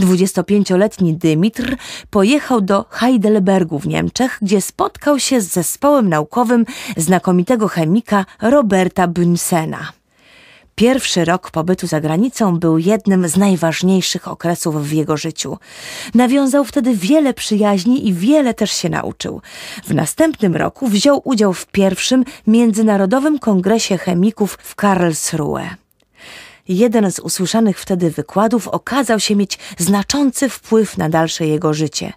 25-letni Dymitr pojechał do Heidelbergu w Niemczech, gdzie spotkał się z zespołem naukowym znakomitego chemika Roberta Bunsena. Pierwszy rok pobytu za granicą był jednym z najważniejszych okresów w jego życiu. Nawiązał wtedy wiele przyjaźni i wiele też się nauczył. W następnym roku wziął udział w pierwszym międzynarodowym kongresie chemików w Karlsruhe. Jeden z usłyszanych wtedy wykładów okazał się mieć znaczący wpływ na dalsze jego życie.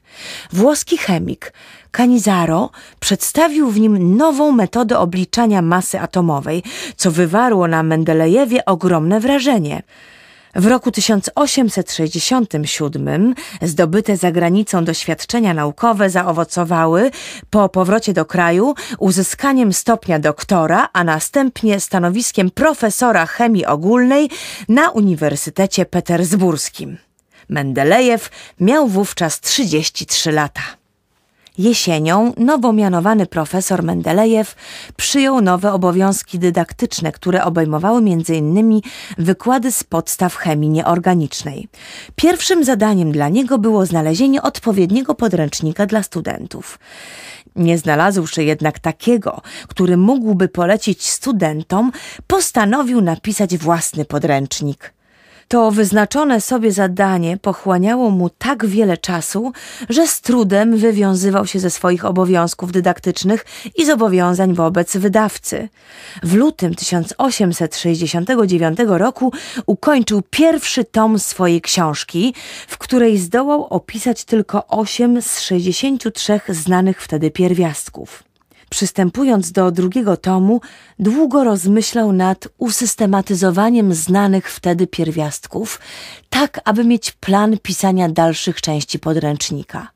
Włoski chemik Canizaro przedstawił w nim nową metodę obliczania masy atomowej, co wywarło na Mendelejewie ogromne wrażenie. W roku 1867 zdobyte za granicą doświadczenia naukowe zaowocowały po powrocie do kraju uzyskaniem stopnia doktora, a następnie stanowiskiem profesora chemii ogólnej na Uniwersytecie Petersburskim. Mendelejew miał wówczas 33 lata. Jesienią nowo mianowany profesor Mendelejew przyjął nowe obowiązki dydaktyczne, które obejmowały m.in. wykłady z podstaw chemii nieorganicznej. Pierwszym zadaniem dla niego było znalezienie odpowiedniego podręcznika dla studentów. Nie znalazłszy jednak takiego, który mógłby polecić studentom, postanowił napisać własny podręcznik. To wyznaczone sobie zadanie pochłaniało mu tak wiele czasu, że z trudem wywiązywał się ze swoich obowiązków dydaktycznych i zobowiązań wobec wydawcy. W lutym 1869 roku ukończył pierwszy tom swojej książki, w której zdołał opisać tylko 8 z 63 znanych wtedy pierwiastków przystępując do drugiego tomu, długo rozmyślał nad usystematyzowaniem znanych wtedy pierwiastków, tak aby mieć plan pisania dalszych części podręcznika.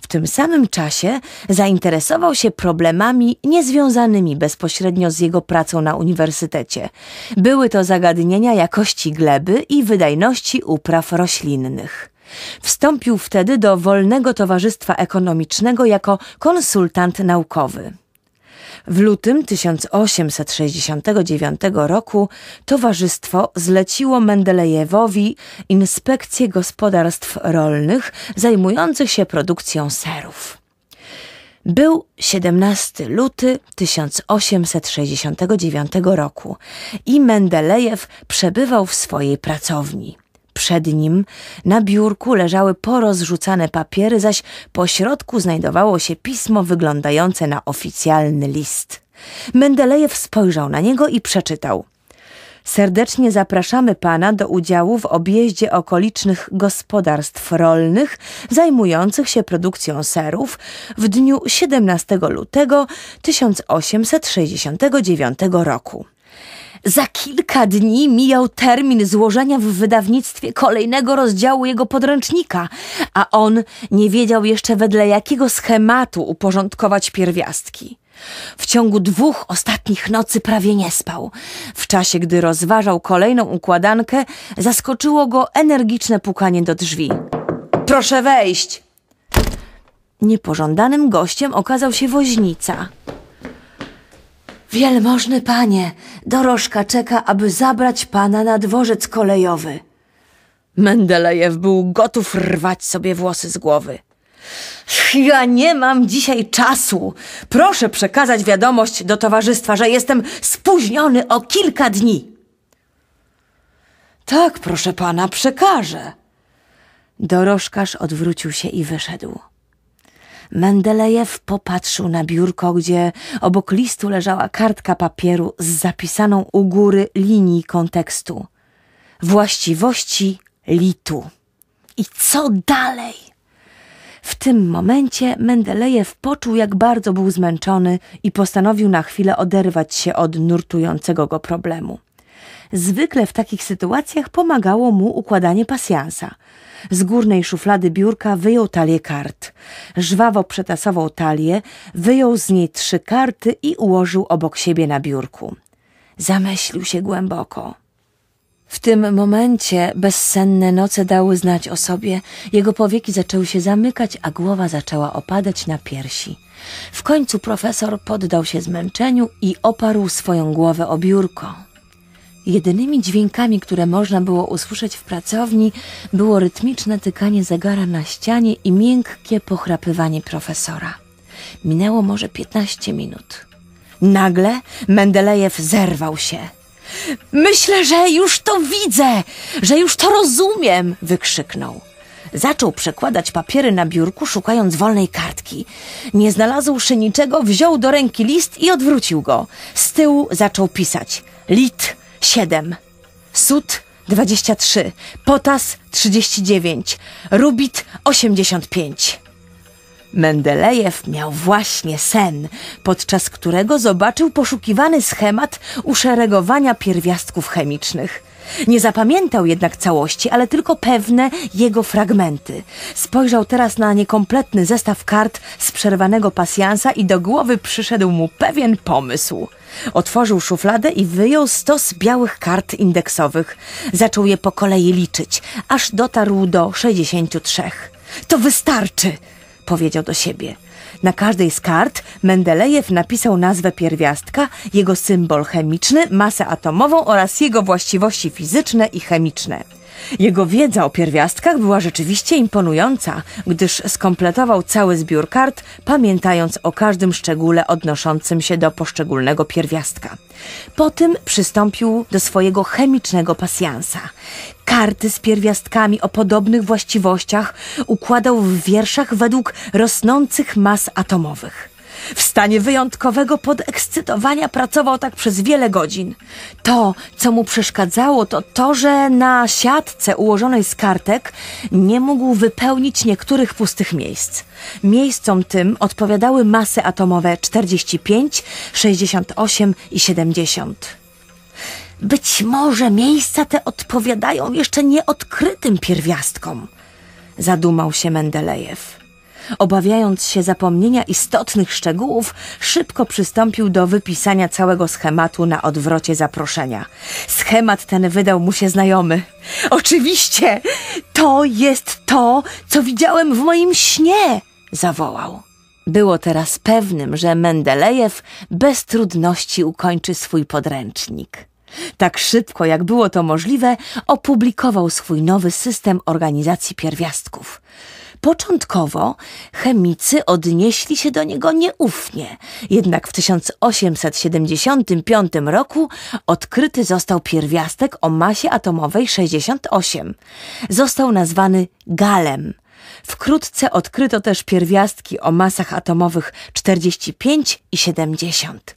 W tym samym czasie zainteresował się problemami niezwiązanymi bezpośrednio z jego pracą na uniwersytecie. Były to zagadnienia jakości gleby i wydajności upraw roślinnych. Wstąpił wtedy do Wolnego Towarzystwa Ekonomicznego jako konsultant naukowy. W lutym 1869 roku towarzystwo zleciło Mendelejewowi inspekcję gospodarstw rolnych zajmujących się produkcją serów. Był 17 luty 1869 roku i Mendelejew przebywał w swojej pracowni. Przed nim na biurku leżały porozrzucane papiery, zaś po środku znajdowało się pismo wyglądające na oficjalny list. Mendelejew spojrzał na niego i przeczytał – Serdecznie zapraszamy Pana do udziału w objeździe okolicznych gospodarstw rolnych zajmujących się produkcją serów w dniu 17 lutego 1869 roku. Za kilka dni mijał termin złożenia w wydawnictwie kolejnego rozdziału jego podręcznika, a on nie wiedział jeszcze wedle jakiego schematu uporządkować pierwiastki. W ciągu dwóch ostatnich nocy prawie nie spał. W czasie, gdy rozważał kolejną układankę, zaskoczyło go energiczne pukanie do drzwi. Proszę wejść! Niepożądanym gościem okazał się woźnica. Wielmożny panie, dorożka czeka, aby zabrać pana na dworzec kolejowy. Mendelejew był gotów rwać sobie włosy z głowy. Ja nie mam dzisiaj czasu. Proszę przekazać wiadomość do towarzystwa, że jestem spóźniony o kilka dni. Tak, proszę pana, przekażę. Dorożkarz odwrócił się i wyszedł. Mendelejew popatrzył na biurko, gdzie obok listu leżała kartka papieru z zapisaną u góry linii kontekstu. Właściwości litu. I co dalej? W tym momencie Mendelejew poczuł, jak bardzo był zmęczony i postanowił na chwilę oderwać się od nurtującego go problemu. Zwykle w takich sytuacjach pomagało mu układanie pasjansa. Z górnej szuflady biurka wyjął talię kart. Żwawo przetasował talię, wyjął z niej trzy karty i ułożył obok siebie na biurku. Zamyślił się głęboko. W tym momencie bezsenne noce dały znać o sobie, jego powieki zaczęły się zamykać, a głowa zaczęła opadać na piersi. W końcu profesor poddał się zmęczeniu i oparł swoją głowę o biurko. Jedynymi dźwiękami, które można było usłyszeć w pracowni, było rytmiczne tykanie zegara na ścianie i miękkie pochrapywanie profesora. Minęło może piętnaście minut. Nagle Mendelejew zerwał się. Myślę, że już to widzę, że już to rozumiem, wykrzyknął. Zaczął przekładać papiery na biurku, szukając wolnej kartki. Nie znalazłszy niczego, wziął do ręki list i odwrócił go. Z tyłu zaczął pisać. Lit 7, sód 23, Potas 39, Rubit 85. Mendelejew miał właśnie sen, podczas którego zobaczył poszukiwany schemat uszeregowania pierwiastków chemicznych. Nie zapamiętał jednak całości, ale tylko pewne jego fragmenty. Spojrzał teraz na niekompletny zestaw kart z przerwanego pasjansa i do głowy przyszedł mu pewien pomysł. Otworzył szufladę i wyjął stos białych kart indeksowych. Zaczął je po kolei liczyć, aż dotarł do sześćdziesięciu trzech. To wystarczy! powiedział do siebie. Na każdej z kart Mendelejew napisał nazwę pierwiastka, jego symbol chemiczny, masę atomową oraz jego właściwości fizyczne i chemiczne. Jego wiedza o pierwiastkach była rzeczywiście imponująca, gdyż skompletował cały zbiór kart, pamiętając o każdym szczególe odnoszącym się do poszczególnego pierwiastka. Po tym przystąpił do swojego chemicznego pasjansa. Karty z pierwiastkami o podobnych właściwościach układał w wierszach według rosnących mas atomowych. W stanie wyjątkowego podekscytowania pracował tak przez wiele godzin. To, co mu przeszkadzało, to to, że na siatce ułożonej z kartek nie mógł wypełnić niektórych pustych miejsc. Miejscom tym odpowiadały masy atomowe 45, 68 i 70. Być może miejsca te odpowiadają jeszcze nieodkrytym pierwiastkom, zadumał się Mendelejew obawiając się zapomnienia istotnych szczegółów, szybko przystąpił do wypisania całego schematu na odwrocie zaproszenia. Schemat ten wydał mu się znajomy. Oczywiście, to jest to, co widziałem w moim śnie, zawołał. Było teraz pewnym, że Mendelejew bez trudności ukończy swój podręcznik. Tak szybko, jak było to możliwe, opublikował swój nowy system organizacji pierwiastków. Początkowo chemicy odnieśli się do niego nieufnie, jednak w 1875 roku odkryty został pierwiastek o masie atomowej 68. Został nazwany galem. Wkrótce odkryto też pierwiastki o masach atomowych 45 i 70.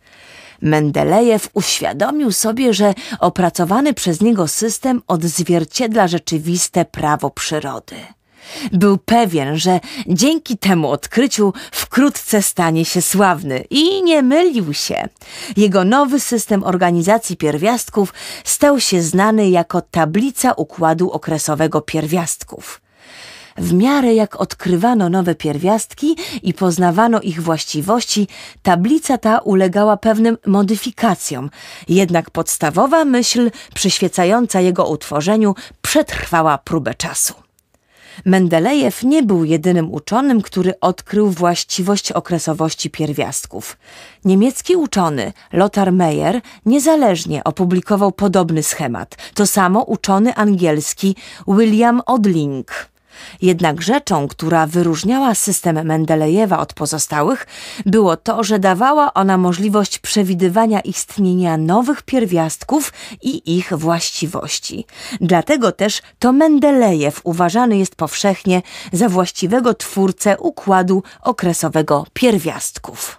Mendelejew uświadomił sobie, że opracowany przez niego system odzwierciedla rzeczywiste prawo przyrody. Był pewien, że dzięki temu odkryciu wkrótce stanie się sławny i nie mylił się. Jego nowy system organizacji pierwiastków stał się znany jako tablica układu okresowego pierwiastków. W miarę jak odkrywano nowe pierwiastki i poznawano ich właściwości, tablica ta ulegała pewnym modyfikacjom, jednak podstawowa myśl przyświecająca jego utworzeniu przetrwała próbę czasu. Mendelejew nie był jedynym uczonym, który odkrył właściwość okresowości pierwiastków. Niemiecki uczony Lothar Meyer niezależnie opublikował podobny schemat. To samo uczony angielski William Odling. Jednak rzeczą, która wyróżniała system Mendelejewa od pozostałych, było to, że dawała ona możliwość przewidywania istnienia nowych pierwiastków i ich właściwości. Dlatego też to Mendelejew uważany jest powszechnie za właściwego twórcę układu okresowego pierwiastków.